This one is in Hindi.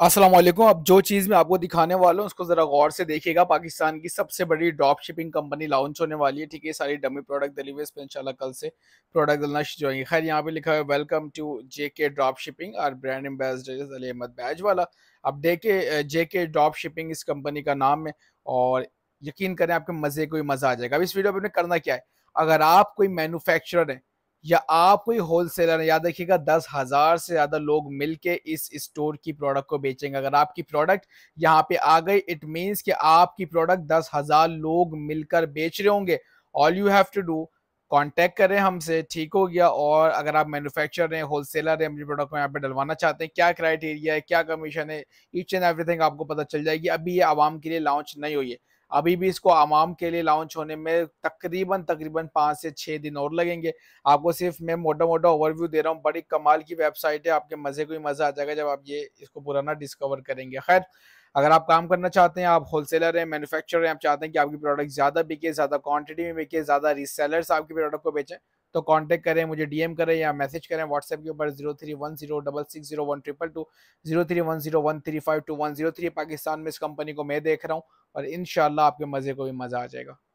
असलम अब जो चीज़ मैं आपको दिखाने वाला हूँ उसको ज़रा गौर से देखिएगा पाकिस्तान की सबसे बड़ी ड्रॉप शिपिंग कंपनी लॉन्च होने वाली है ठीक है सारी डमी प्रोडक्ट डिलीवरी पे इंशाल्लाह कल से प्रोडक्ट डलना शुरू होंगे खैर यहाँ पे लिखा है welcome to J K drop shipping और ब्रांड एम्बेसडर अली अहमद बैज वाला अब देखे जे के ड्रॉप शिपिंग इस कंपनी का नाम है और यकीन करें आपके मज़े को ही मज़ा आ जाएगा अब इस वीडियो में करना क्या है अगर आप कोई मैनुफेक्चरर हैं या आप कोई होलसेलर है याद रखिएगा दस हज़ार से ज़्यादा लोग मिलके इस स्टोर की प्रोडक्ट को बेचेंगे अगर आपकी प्रोडक्ट यहाँ पे आ गई इट मीन्स कि आपकी प्रोडक्ट दस हज़ार लोग मिलकर बेच रहे होंगे all you have to do contact करें हमसे ठीक हो गया और अगर आप मैन्युफैक्चर हैं होलसेलर हैं अपनी प्रोडक्ट को यहाँ पे डलवाना चाहते हैं क्या क्राइटेरिया है क्या कमीशन है ईच एंड एवरीथिंग आपको पता चल जाएगी अभी ये आवाम के लिए लॉन्च नहीं हुई है अभी भी इसको आवाम के लिए लॉन्च होने में तकरीबन तकरीबन पाँच से छः दिन और लगेंगे आपको सिर्फ मैं मोटा मोटा ओवरव्यू दे रहा हूँ बड़ी कमाल की वेबसाइट है आपके मज़े को ही मज़ा आ जाएगा जब आप ये इसको पुराना डिस्कवर करेंगे खैर अगर आप काम करना चाहते हैं आप होलसेलर हैं मैन्युफैक्चरर हैं आप चाहते हैं कि आपकी प्रोडक्ट ज़्यादा बिके ज़्यादा क्वांटिटी में बिके ज़्यादा रीसेलर्स आपके प्रोडक्ट को बेचें तो कांटेक्ट करें मुझे डीएम करें या मैसेज करें व्हाट्सएप के ऊपर zero three one zero double six zero one triple two zero three one zero one three five two one zero three Pakistan में इस कंपनी को मैं देख रहा हूँ और इन आपके मज़े को भी मज़ा आ जाएगा